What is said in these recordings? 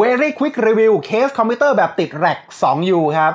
Very Quick Review เคสคอมพิวเตอร์แบบติดแร็ก 2U ครับ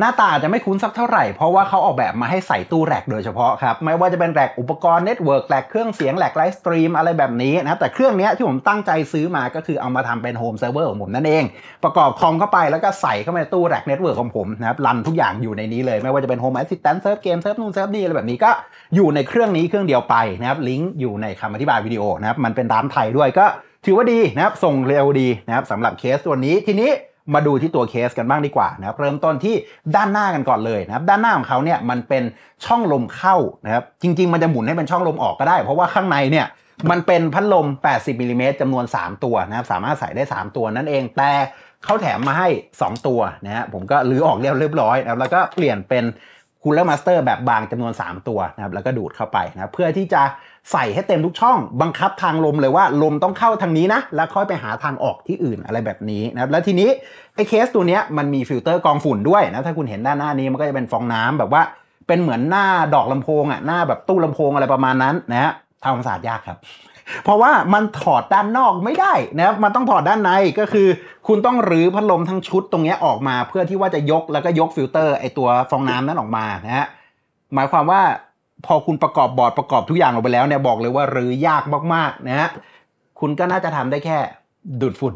หน้าตาจะไม่คุ้นสักเท่าไหร่ เพราะว่าเขาออกแบบมาให้ใส่ตู้แรกโดยเฉพาะครับ ไม่ว่าจะเป็นแรกอุปกรณ์เน็ตเวิร์กแรกเครื่องเสียงแรกไลฟ์สตรีมอะไรแบบนี้นะแต่เครื่องนี้ที่ผมตั้งใจซื้อมาก็คือเอามาทำเป็นโฮมเซิร์ฟเวอร์ของผมนั่นเอง ประกอบคอมเข้าไปแล้วก็ใส่เข้าไปในตู้แรกเน็ตเวิร์กของผมนะครับ รันทุกอย่างอยู่ในนี้เลยไม่ว่าจะเป็นโฮมแอสซิสแตนต์เซิร์ฟเกมเซิร์ฟนู่นเซิร์ฟนี่อะไรแบบนี้ก็อยู่ในเครื่องนี้เครื่องเดียวไปนะครับลิงก์อยู่ในคำอธิบายวิดีโอนะครับมันเป็นร้านไทยด้วยก็ถือว่าดีนะครับส่งเร็วดีนะครับสำหรับเคสตัวนี้ทีนี้มาดูที่ตัวเคสกันบ้างดีกว่านะครับเริ่มต้นที่ด้านหน้ากันก่อนเลยนะครับด้านหน้าของเขาเนี่ยมันเป็นช่องลมเข้านะครับจริง ๆ มันจะหมุนให้เป็นช่องลมออกก็ได้ เพราะว่าข้างในเนี่ยมันเป็นพัดลม 80มิลิเมตรจำนวน 3 ตัวนะครับสามารถใส่ได้ 3 ตัวนั่นเองแต่เขาแถมมาให้ 2 ตัวนะฮะผมก็รื้อออกเรียบร้อยนะครับแล้วก็เปลี่ยนเป็นคูลเลอร์มาสเตอร์แบบบางจำนวน 3 ตัวนะครับแล้วก็ดูดเข้าไปนะเพื่อที่จะใส่ให้เต็มทุกช่องบังคับทางลมเลยว่า ลมต้องเข้าทางนี้นะ แล้วค่อยไปหาทางออกที่อื่นอะไรแบบนี้นะครับแล้วทีนี้ ไอ้เคสตัวเนี้ยมันมีฟิลเตอร์กองฝุ่นด้วยนะถ้าคุณเห็นด้านหน้านี้มันก็จะเป็นฟองน้ำ แบบว่าเป็นเหมือนหน้าดอกลำโพงอะ่ะหน้าแบบตู้ลำโพงอะไรประมาณนั้นนะฮะทำความสะอาดยากครับเพราะว่ามันถอดด้านนอกไม่ได้นะครับมันต้องถอดด้านในก็คือ คุณต้องรื้อพัดลมทั้งชุดตรงนี้ออกมาเพื่อที่ว่าจะยกแล้วก็ยกฟิลเตอร์ไอตัวฟองน้ำนั้นออกมานะฮะหมายความว่าพอคุณประกอบบอร์ดประกอบทุกอย่างลงไปแล้วเนี่ยบอกเลยว่ารื้อยากมากๆนะฮะคุณก็น่าจะทำได้แค่ ดูดฝุ่น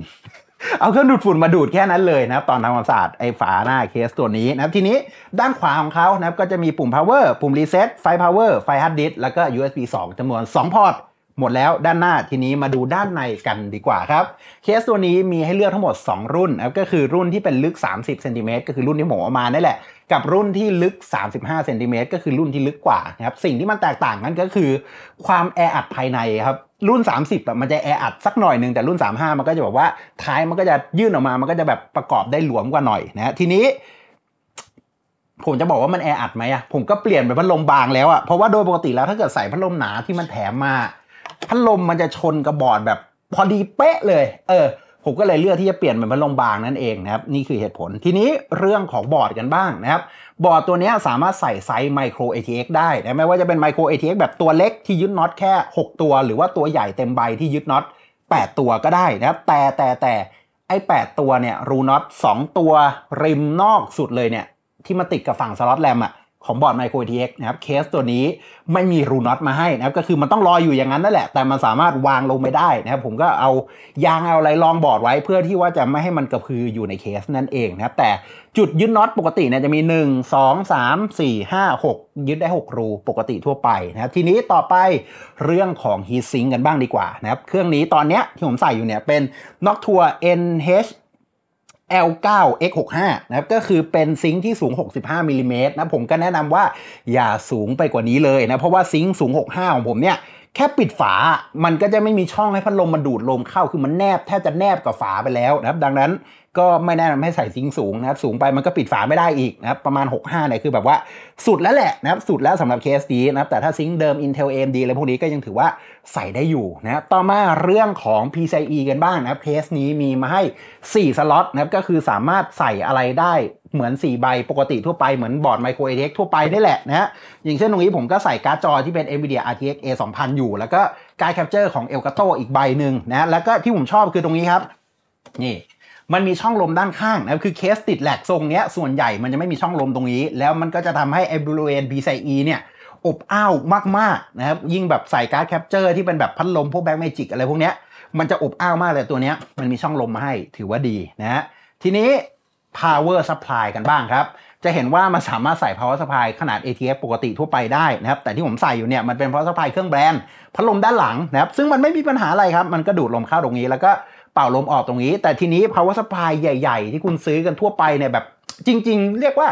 เอาเครื่องดูดฝุ่นมาดูดแค่นั้นเลยนะครับตอนทำความสะอาดไอ้ฝาหน้าเคสตัวนี้นะครับทีนี้ด้านขวาของเขานะก็จะมีปุ่ม power ปุ่ม reset ไฟ power ไฟ hard disk แล้วก็ USB 2 จำนวน2พอร์ตหมดแล้วด้านหน้าทีนี้มาดูด้านในกันดีกว่าครับเคสตัวนี้มีให้เลือกทั้งหมด 2 รุ่นครับก็คือรุ่นที่เป็นลึก30เซนติเมตรก็คือรุ่นที่หมออกมานี่แหละ กับรุ่นที่ลึก35เซนติเมตรก็คือรุ่นที่ลึกกว่าครับสิ่งที่มันแตกต่างกันก็คือ ความแออัดภายในครับรุ่น 30แบบมันจะแออัดสักหน่อยหนึ่งแต่รุ่น 35 มันก็จะแบบว่าท้ายมันก็จะยื่นออกมา มันก็จะแบบประกอบได้หลวมกว่าหน่อยนะทีนี้ ผมจะบอกว่ามันแออัดไหมอะผมก็เปลี่ยนเป็นพัดลมบางแล้วอะเพราะว่าโดยปกติแล้วถ้าเกิดใส่พัดลมหนาที่มันแถมมาพัดลมมันจะชนกับบอร์ดแบบพอดีเป๊ะเลย เออผมก็เลยเลือกที่จะเปลี่ยนเป็นพัดลมบางนั่นเองนะครับนี่คือเหตุผลทีนี้เรื่องของบอร์ดกันบ้างนะครับบอร์ดตัวนี้สามารถใส่ไซส์ไมโคร ATX ได้นะไม่ว่าจะเป็นไมโคร ATX แบบตัวเล็กที่ยึดน็อตแค่ 6 ตัว หรือว่าตัวใหญ่เต็มใบที่ยึดน็อต8 ตัวก็ได้นะครับแต่แต่แต่ไอ้ 8 ตัวเนี่ยรูน็อต2ตัวริมนอกสุดเลยเนี่ยที่มาติดกับฝั่งสล็อตแรมอะ่ะของบอร์ดไมโครทีเอ็กนะครับเคสตัวนี้ไม่มีรูน็อตมาให้นะครับก็คือมันต้องลอยอยู่อย่างนั้นนั่นแหละ แต่มันสามารถวางลงไม่ได้นะครับผมก็เอายางเอาอะไรรองบอร์ดไว้ เพื่อที่ว่าจะไม่ให้มันกระพืออยู่ในเคสนั่นเองนะครับแต่จุดยึดน็อต ปกติเนี่ยจะมี 1 2 3 4 5 6ยึดได้ 6 รูปกติทั่วไปนะครับทีนี้ต่อไปเรื่องของฮีซิงกันบ้างดีกว่านะครับเครื่องนี้ตอนเนี้ยที่ผมใส่อยู่เนี่ยเป็นน็อกทัวร์ NH L9X65 นะครับ ก็คือเป็นซิงค์ที่สูง 65 มิลิเมตรนะ ผมก็แนะนำว่าอย่าสูงไปกว่านี้เลยนะ เพราะว่าซิงค์สูง 65 ของผมเนี่ยแค่ปิดฝา มันก็จะไม่มีช่องให้พัดลมมาดูดลมเข้า คือมันแนบแทบจะแนบกับฝาไปแล้วนะครับ ดังนั้นก็ไม่แนะนำให้ใส่ซิงสูงนะครับ สูงไปมันก็ปิดฝาไม่ได้อีกนะครับ ประมาณ 6-5เนี่ยคือแบบว่า สุดแล้วแหละนะครับ สุดแล้วสำหรับเคสนี้นะครับ แต่ถ้าซิงเดิม Intel AMD อะไรพวกนี้ก็ยังถือว่าใส่ได้อยู่นะครับต่อมาเรื่องของ PCIe กันบ้างนะครับเคสนี้มีมาให้ 4 สล็อตนะครับ ก็คือสามารถใส่อะไรได้เหมือน 4 ใบปกติทั่วไปเหมือนบอร์ดไมโครเอ็กทั่วไปนี่แหละนะฮะอย่างเช่นตรงนี้ผมก็ใส่การ์ดจอที่เป็น NVIDIA RTX A 2000อยู่ แล้วก็การ์ดแคปเจอร์ของ Elgato อีกใบหนึ่งนะแล้วก็ที่ผมชอบคือตรงนี้ครับนี่มันมีช่องลมด้านข้างนะคือเคสติดแหลกทรงเนี้ยส่วนใหญ่มันจะไม่มีช่องลมตรงนี้ แล้วมันก็จะทำให้ไอ้บริเวณ PCIe เนี่ยอบอ้าวมากๆนะครับยิ่งแบบใส่การ์ดแคปเจอร์ที่เป็นแบบพัดลมพวกแบ็์เมจิกอะไรพวกเนี้ยมันจะอบอ้าวมากเลยตัวเนี้ยมันมีช่องลมมาให้ถือว่าดีนะฮะทีนี้ power supply กันบ้างครับ จะเห็นว่ามันสามารถใส่ power supply ขนาด ATF ปกติทั่วไปได้นะครับแต่ที่ผมใส่อยู่เนี่ยมันเป็น power supply เครื่องแบรนด์ พัดลมด้านหลังนะครับ ซึ่งมันไม่มีปัญหาอะไรครับ มันก็ดูดลมเข้าตรงนี้ แล้วก็เป่าลมออกตรงนี้ แต่ทีนี้ power supply ใหญ่ ๆ ที่คุณซื้อกันทั่วไปเนี่ยแบบจริง ๆ เรียกว่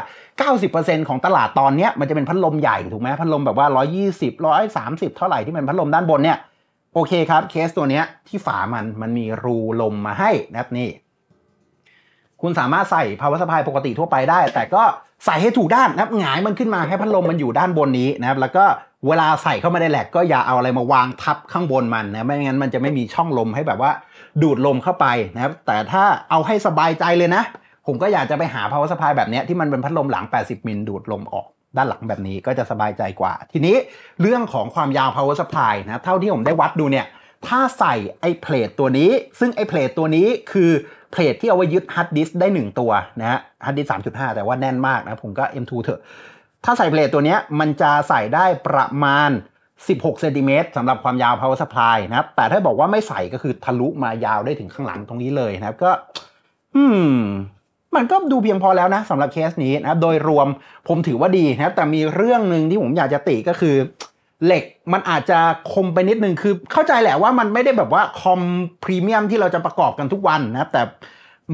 า 90%ของตลาดตอนนี้มันจะเป็นพัดลมใหญ่ถูกไหมพัดลมแบบว่า 120 130 เท่าไหร่ที่เป็นพัดลมด้านบนเนี่ยโอเคครับเคสตัวเนี้ยที่ฝามันมันมีรูลมมาให้นะครับนี่คุณสามารถใส่ภาวะวอรสปายปกติทั่วไปได้ แต่ก็ใส่ให้ถูกด้านนะครับหงายมันขึ้นมาให้พัดลมมันอยู่ด้านบนนี้นะครับ แล้วก็เวลาใส่เข้ามาในแหลกก็อย่าเอาอะไรมาวางทับข้างบนมันนะ ไม่งั้นมันจะไม่มีช่องลมให้แบบว่าดูดลมเข้าไปนะครับ แต่ถ้าเอาให้สบายใจเลยนะ ผมก็อยากจะไปหาภาวะส s าย p แบบนี้ที่มันเป็นพัดลมหลัง 80 มิลดูดลมออก ด้านหลังแบบนี้ ก็จะสบายใจกว่า ทีนี้เรื่องของความยาว power supply นะ เท่าที่ผมได้วัดดูเนี่ย ถ้าใส่ไอ้เพลทตัวนี้ ซึ่งไอ้เพลทตัวนี้คือเพลทที่เอาไว้ยึดฮาร์ดดิสได้ 1 ตัวนะฮะฮาร์ดดิสสามจุดห้าแต่ว่าแน่นมากนะ ผมก็ M2 เถอะ ถ้าใส่เพลทตัวนี้มันจะใส่ได้ประมาณ16เซนติเมตรสำหรับความยาว power supply นะครับแต่ถ้าบอกว่าไม่ใส่ก็คือทะลุมายาวได้ถึงข้างหลังตรงนี้เลยนะครับก็ อืมมันก็ดูเพียงพอแล้วนะสำหรับเคสนี้นะครับ โดยรวมผมถือว่าดีนะแต่มีเรื่องหนึ่งที่ผมอยากจะติก็คือเหล็กมันอาจจะคมไปนิดนึงคือ เข้าใจแหละว่ามันไม่ได้แบบว่าคอมพรีเมียมที่เราจะประกอบกันทุกวันนะแต่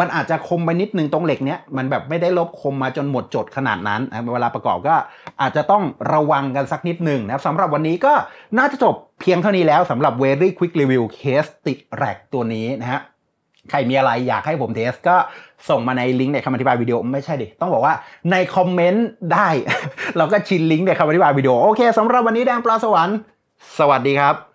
มันอาจจะคมไปนิดนึงตรงเหล็กเนี้ยมันแบบไม่ได้ลบคมมาจนหมดจดขนาดนั้นนะเวลาประกอบก็ อาจจะต้องระวังกันสักนิดหนึ่งนะสำหรับวันนี้ก็น่าจะจบเพียงเท่านี้แล้วสำหรับ Very Quick Review เคสติดแรกตัวนี้นะฮะใครมีอะไรอยากให้ผมเทสก็ส่งมาในลิงก์ในคำอธิบายวิดีโอ ไม่ใช่ดิ ต้องบอกว่าในคอมเมนต์ได้เราก็ชินลิงก์ในคำอธิบายวิดีโอ โอเคสำหรับวันนี้แดงปลาสวรรค์สวัสดีครับ